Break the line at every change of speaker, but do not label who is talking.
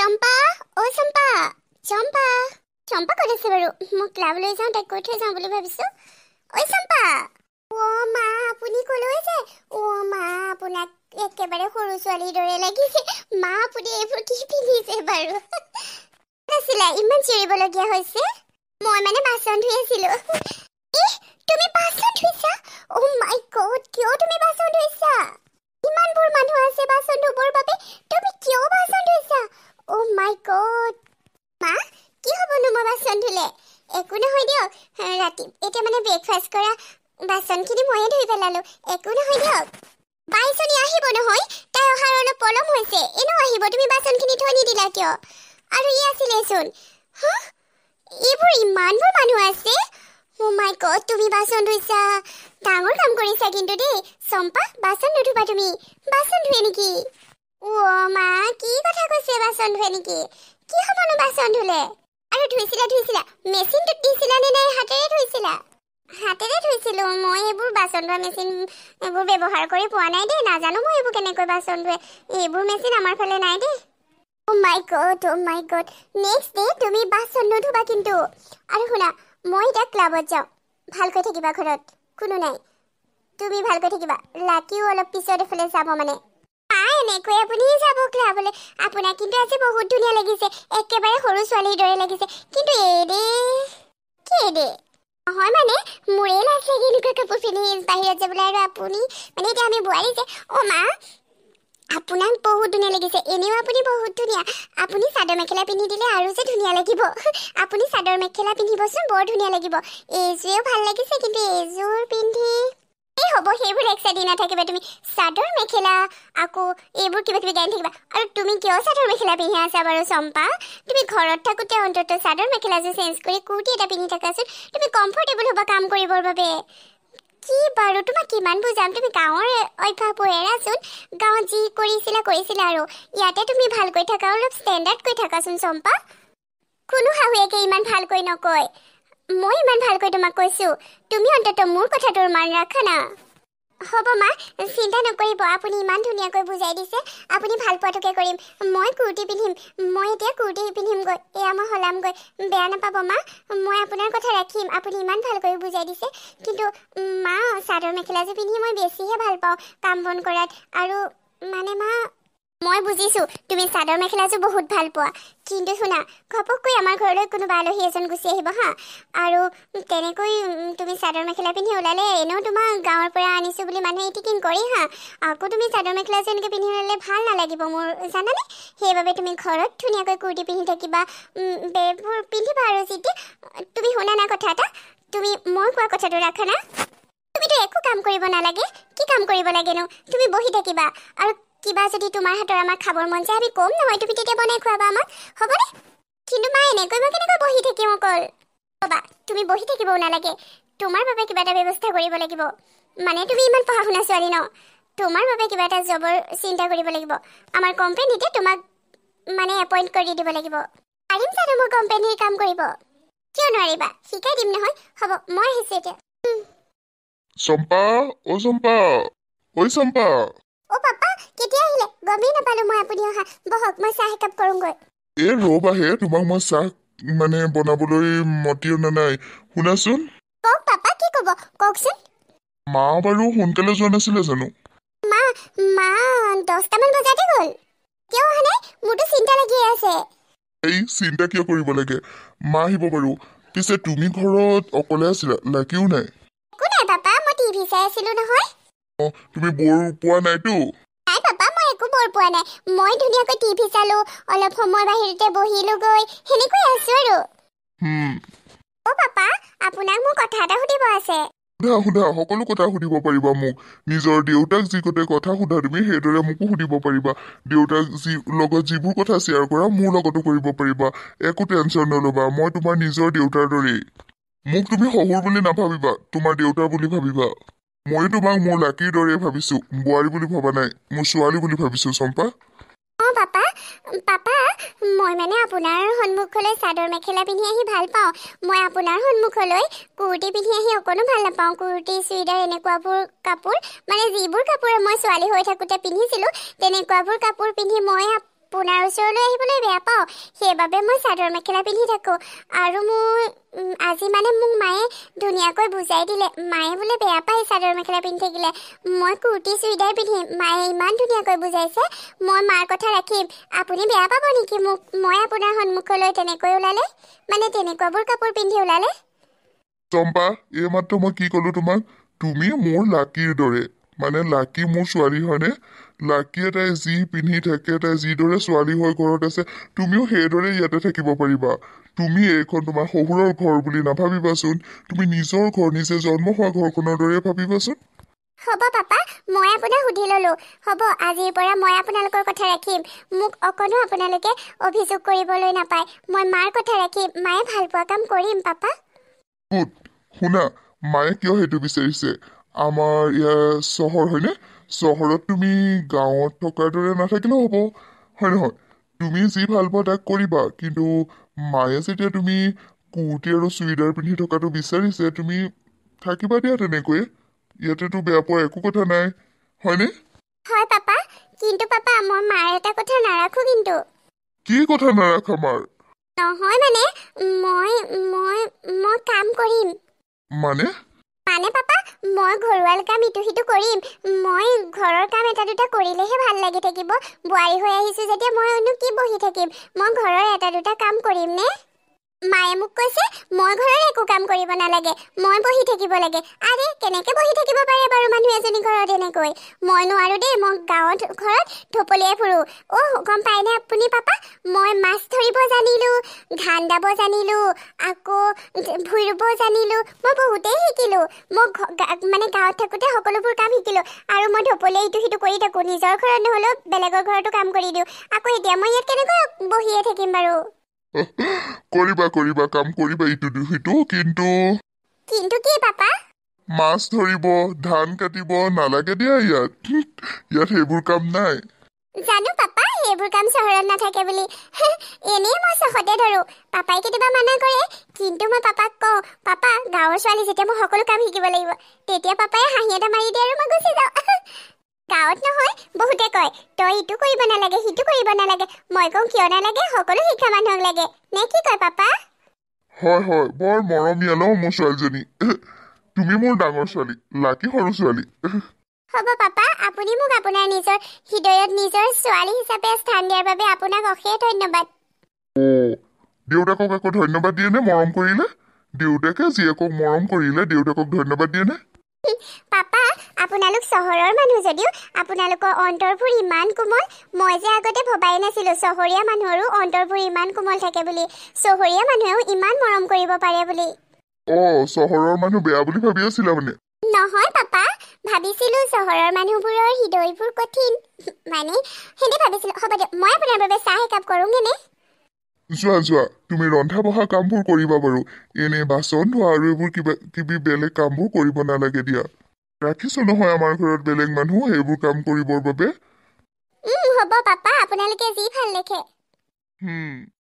想吧，我想吧，想吧，想吧，搞这四个肉，莫拉不来想，带狗吃想不来不行，我想吧，我妈不你过来噻，我妈不那也给把这葫芦说里头来给噻，妈不你也不给皮皮噻吧肉，那是来一门钱不了给好些，莫买那把酸腿也是了，咦，都没把酸腿啥？Oh my god，丢都没把酸腿啥？ইমানবোৰ মানুহ আছে বাচন ধুবৰ বাবে তুমি কিয় বাচন ধুইছা অ' মাই গড মা কি হ'বনো মই বাচন ধুলে একো নহয় দিয়ক ৰাতি এতিয়া মানে ব্ৰেকফাষ্ট কৰা বাচনখিনি ময়ে ধুই পেলালোঁ একো নহয় দিয়ক বাইজনী আহিব নহয় তাই অহাৰ অলপ পলম হৈছে এনেও আহিব তুমি বাচনখিনি থৈ নিদিলা কিয় আৰু ই আছিলেচোন এইবোৰ ইমানবোৰ মানুহ আছে মোৰ oh মাইকত তুমি বাচন ধুইছা ডাঙৰ কাম কৰিছা কিন্তু দেই চম্পা বাচন নুধুবা তুমি বাচন ধুৱে নেকি মা কি কথা কৈছে বাচন ধুৱে নেকি কি হবনো বাচন ধুলে আৰু ধুইছিলা ধুইছিলা মেচিনটোত দিছিলা নে নাই হাতেৰে ধুইছিলা হাতেৰে ধুইছিলো মই এইবোৰ বাচন ধোৱা মেচিন এইবোৰ ব্যৱহাৰ কৰি পোৱা নাই দেই নাজানো মই এইবোৰ কেনেকৈ বাচন ধুৱে এইবোৰ মেচিন আমাৰ ফালে নাই দেই oh' my god oh' my god next day তুমি বাচন নুধুবা কিন্তু আৰু শুনা মই এতিয়া ক্লাবত যাওঁ ভালকৈ থাকিবা ঘৰত কোনো নাই তুমি ভালকৈ থাকিবা লাকিও অলপ পিছত এফালে যাব মানে এনেকৈ আপুনি যাব খোলা বোলে আপোনাক কিন্তু আজি বহুত ধুনীয়া লাগিছে একেবাৰে সৰু ছোৱালীৰ দৰে লাগিছে কিন্তু এদে কি এদে নহয় মানে মোৰেই লাগিছে এনেকুৱা কাপোৰ পিন্ধি বাহিৰত যাবলৈ আৰু আপুনি মানে এতিয়া আমি বোৱাৰী যে অ' মা আপোনাক বহুত ধুনীয়া লাগিছে এনেও আপুনি বহুত ধুনীয়া আপুনি চাদৰ মেখেলা পিন্ধি দিলে আৰু যে ধুনীয়া লাগিব আপুনি চাদৰ মেখেলা পিন্ধিবচোন বৰ ধুনীয়া লাগিব এইযোৰেও ভাল লাগিছে কিন্তু এইযোৰ সেইবোৰ এক্সট্ৰা দি নাথাকিবা তুমি চাদৰ মেখেলা আকৌ এইবোৰ কিবা কিবি গাই থাকিবা আৰু তুমি কিয় চাদৰ মেখেলা পিন্ধি আছা বাৰু চম্পা তুমি ঘৰত থাকোঁতে অন্ততঃ চাদৰ মেখেলা যে চেঞ্জ কৰি কুৰ্তি এটা পিন্ধি থাকাচোন তুমি কমফৰ্টেবল হ'বা কাম কৰিবৰ বাবে কি বাৰু তোমাক কিমান বুজাম তুমি গাঁৱৰ অভ্যাসবোৰ এৰাচোন গাঁৱত যি কৰিছিলা কৰিছিলা আৰু ইয়াতে তুমি ভালকৈ থাকা অলপ ষ্টেণ্ডাৰ্ডকৈ থাকাচোন চম্পা কোনো শাহুৱেকে ইমান ভালকৈ নকয় মই ইমান ভালকৈ তোমাক কৈছোঁ তুমি অন্ততঃ মোৰ কথাটোৰ মান ৰাখানা হ'ব মা চিন্তা নকৰিব আপুনি ইমান ধুনীয়াকৈ বুজাই দিছে আপুনি ভাল পোৱাটোকে কৰিম মই কুৰ্তি পিন্ধিম মই এতিয়া কুৰ্তি পিন্ধিমগৈ এয়া মই সলামগৈ বেয়া নাপাব মা মই আপোনাৰ কথা ৰাখিম আপুনি ইমান ভালকৈ বুজাই দিছে কিন্তু মা চাদৰ মেখেলাযোৰ পিন্ধি মই বেছিহে ভাল পাওঁ কাম বন কৰাত আৰু মানে মা মই বুজিছোঁ তুমি চাদৰ মেখেলা বহুত ভাল পোৱা কিন্তু শুনা ঘপককৈ আমাৰ ঘৰলৈ কোনোবা আলহী এজন গুচি আহিব হা আৰু তেনেকৈ তুমি চাদৰ মেখেলা পিন্ধি ওলালে এনেও তোমাৰ গাঁৱৰ পৰা আনিছোঁ বুলি মানুহে ইটিকিং কৰি হা আকৌ তুমি চাদৰ মেখেলা এনেকৈ পিন্ধি ওলালে ভাল নালাগিব মোৰ জানানে সেইবাবে তুমি ঘৰত ধুনীয়াকৈ কুৰ্তি পিন্ধি থাকিবা বেগবোৰ পিন্ধিবা আৰু যিটি তুমি শুনা না কথা এটা তুমি মই কোৱা কথাটো ৰাখানা তুমিতো একো কাম কৰিব নালাগে কি কাম কৰিব লাগেনো তুমি বহি থাকিবা আৰু কিবা যদি তোমাৰ হাতৰ আমাৰ খাবৰ মন যায় আমি কম নহয় তুমি তেতিয়া বনাই খোৱাবা আমাক হ'বনে কিন্তু মা এনেকৈ মই কেনেকৈ বহি থাকিম অকল ৰ'বা তুমি বহি থাকিবও নালাগে তোমাৰ বাবে কিবা এটা ব্যৱস্থা কৰিব লাগিব মানে তুমি ইমান পঢ়া শুনা ছোৱালী ন তোমাৰ বাবে কিবা এটা জবৰ চিন্তা কৰিব লাগিব আমাৰ কোম্পেনীতে তোমাক মানে এপইণ্ট কৰি দিব লাগিব পাৰিম জানো মোৰ কোম্পেনীৰ কাম কৰিব কিয় নোৱাৰিবা শিকাই দিম নহয় হ'ব মই আহিছোঁ এতিয়া
চম্পা অ' চম্পা অ' চম্পা অ
পাপা কেতিয়া আহিলে গমেই নাপালো মই আপুনি অহা বহক মই চাহ একাপ কৰোঁগৈ
এ ৰবা হে তোমাক মই চাহ মানে বনাবলৈ মতি অনা নাই শুনাচোন
কওক পাপা কি ক'ব কওকচোন
মা বাৰু সোনকালে যোৱা নাছিলে জানো
মা মা দহটামান বজাতে গ'ল কিয় অহা নাই মোৰতো চিন্তা লাগি আছে
এই চিন্তা কিয় কৰিব লাগে মা আহিব বাৰু পিছে তুমি ঘৰত অকলে আছিলা লাগিও নাই
একো নাই পাপা মই টিভি চাই আছিলো নহয় তুমি বৰ পোৱা নাই পাপা মোক তুমি
শহুৰ বুলি নাভাবিবা তোমাৰ দেউতা বুলি ভাবিবা মই তোমাক মোৰ লাকীৰ দৰে ভাবিছো বোৱাৰী বুলি ভবা নাই মোৰ ছোৱালী বুলি ভাবিছো চম্পা
অঁ পাপা পাপা মই মানে আপোনাৰ সন্মুখলৈ চাদৰ মেখেলা পিন্ধি আহি ভাল পাওঁ মই আপোনাৰ সন্মুখলৈ কুৰ্তি পিন্ধি আহি অকণো ভাল নাপাওঁ কুৰ্তি চুইদাৰ এনেকুৱাবোৰ কাপোৰ মানে যিবোৰ কাপোৰ মই ছোৱালী হৈ থাকোঁতে পিন্ধিছিলোঁ তেনেকুৱাবোৰ কাপোৰ পিন্ধি মই পোনাৰ ওচৰলৈ আহিবলৈ বেয়া পাওঁ সেইবাবে মই চাদৰ মেখেলা পিন্ধি থাকোঁ আৰু মোৰ আজি মানে মোক মায়ে ধুনীয়াকৈ বুজাই দিলে মায়ে বোলে বেয়া পায় চাদৰ মেখেলা পিন্ধি থাকিলে মই কুৰ্তি চুইদাৰ পিন্ধিম মায়ে ইমান ধুনীয়াকৈ বুজাইছে মই মাৰ কথা ৰাখিম আপুনি বেয়া পাব নেকি মোক মই আপোনাৰ সন্মুখলৈ তেনেকৈ ওলালে মানে তেনেকুৱাবোৰ কাপোৰ পিন্ধি ওলালে
চম্পা এইমাত্ৰ মই কি ক'লো তোমাক তুমি মোৰ লাকীৰ দৰে মানে লাকি মোৰ ছোৱালী হয়নে লাকি এটাই যি পিন্ধি থাকে তাই যিদৰে ছোৱালী হৈ ঘৰত আছে তুমিও সেইদৰে ইয়াতে থাকিব পাৰিবা তুমি এইখন তোমাৰ শহুৰৰ ঘৰ বুলি নাভাবিবাচোন তুমি নিজৰ ঘৰ নিজে জন্ম হোৱা ঘৰখনৰ দৰে ভাবিবাচোন
হ'ব পাপা মই আপোনাক সুধি ললো হ'ব আজিৰ পৰা মই আপোনালোকৰ কথা ৰাখিম মোক অকণো আপোনালোকে অভিযোগ কৰিবলৈ নাপায় মই মাৰ কথা ৰাখিম মায়ে ভাল পোৱা কাম কৰিম পাপা
শুনা মায়ে কিয় সেইটো বিচাৰিছে আমাৰ ইয়াৰ চহৰ হয়নে চহৰত তুমি গাঁৱত থকাৰ দৰে নাথাকিলেও হ'ব হয় নহয় তুমি যি ভাল পোৱা তাক কৰিবা কিন্তু মায়ে যেতিয়া তুমি কুৰ্তি আৰু চুইদাৰ পিন্ধি থকাটো বিচাৰিছে তুমি থাকিবা দিয়া তেনেকৈয়ে ইয়াতেতো বেয়া পোৱাৰ একো কথা নাই হয়নে
হয় পাপা কিন্তু পাপা মই মাৰ এটা কথা নাৰাখো কিন্তু
কি কথা নাৰাখ আমাৰ
নহয় মানে মই মই মই কাম কৰিম মানে পানে পাপা মই ঘৰুৱাৰ কাম ইটো সিটো কৰিম মই ঘৰৰ কাম এটা দুটা কৰিলেহে ভাল লাগি থাকিব বোৱাৰী হৈ আহিছোঁ যেতিয়া মই অনু কি বহি থাকিম মই ঘৰৰ এটা দুটা কাম কৰিমনে মায়ে মোক কৈছে মই ঘৰৰ একো কাম কৰিব নালাগে মই বহি থাকিব লাগে আৰে কেনেকৈ বহি থাকিব পাৰে বাৰু মানুহ এজনী ঘৰত এনেকৈ মই নোৱাৰোঁ দেই মই গাঁৱত ঘৰত ঢপলিয়াই ফুৰোঁ অ' গম পাইনে আপুনি পাপা মই মাছ ধৰিব জানিলোঁ ঘান দাব জানিলোঁ আকৌ ভূৰিব জানিলোঁ মই বহুতেই শিকিলোঁ মই মানে গাঁৱত থাকোঁতে সকলোবোৰ কাম শিকিলোঁ আৰু মই ঢপলিয়াই ইটো সিটো কৰি থাকোঁ নিজৰ ঘৰত নহ'লেও বেলেগৰ ঘৰতো কাম কৰি দিওঁ আকৌ এতিয়া মই ইয়াত কেনেকৈ বহিয়ে থাকিম বাৰু
কৰিবা কৰিবা কাম কৰিবা ইটো সিটো কিন্তু
কিন্তু কি পাপা
মাছ ধৰিব ধান কাটিব নালাগে দিয়া ইয়াত ইয়াত সেইবোৰ কাম নাই
জানো পাপা সেইবোৰ কাম চহৰত নাথাকে বুলি এনেই মই চহতে ধৰো পাপাই কেতিয়াবা মানা কৰে কিন্তু মই পাপাক কওঁ পাপা গাঁৱৰ ছোৱালী যেতিয়া মই সকলো কাম শিকিব লাগিব তেতিয়া পাপাই হাঁহি এটা মাৰি দিয়ে আৰু মই গুচি যাওঁ গাঁৱত নহয় বহুতে কয় তই ইটো কৰিব নালাগে সিটো কৰিব নালাগে মই কওঁ কিয় নালাগে সকলো শিক্ষা মানুহক লাগে নে কি কয় পাপা
হয় হয় বৰ মৰমীয়াল মোৰ ছোৱালীজনী তুমি মোৰ ডাঙৰ ছোৱালী লাকি সৰু ছোৱালী হ'ব
পাপা আপুনি মোক আপোনাৰ নিজৰ হৃদয়ত নিজৰ ছোৱালী হিচাপে স্থান দিয়াৰ বাবে আপোনাক অশেষ ধন্যবাদ
দেউতাকক আকৌ ধন্যবাদ দিয়েনে মৰম কৰিলে দেউতাকে যিয়ে মৰম কৰিলে দেউতাকক ধন্যবাদ দিয়েনে
পাপা আপোনালোক চহৰৰ মানুহ যদিও আপোনালোকৰ অন্তৰবোৰ ইমান কোমল মই যে আগতে ভবাই নাছিলোঁ চহৰীয়া মানুহৰো অন্তৰবোৰ ইমান কোমল থাকে বুলি চহৰীয়া মানুহেও ইমান মৰম কৰিব পাৰে বুলি নহয় পাপা ভাবিছিলো চহৰৰ মানুহবোৰৰ হৃদয়বোৰ কঠিন মানে সেনে ভাবিছিলো হ'ব দিয়ক মই আপোনাৰ বাবে চাহ একাপ কৰোঁ এনে
যোৱা যোৱা তুমি ৰন্ধা বঢ়া কামবোৰ কৰিবা বাৰু এনে বাচন ধোৱা আৰু এইবোৰ কিবা কিবি বেলেগ কামবোৰ কৰিব নালাগে দিয়া ৰাখিছো নহয় আমাৰ ঘৰত বেলেগ মানুহ সেইবোৰ কাম কৰিবৰ বাবে যি ভাল দেখে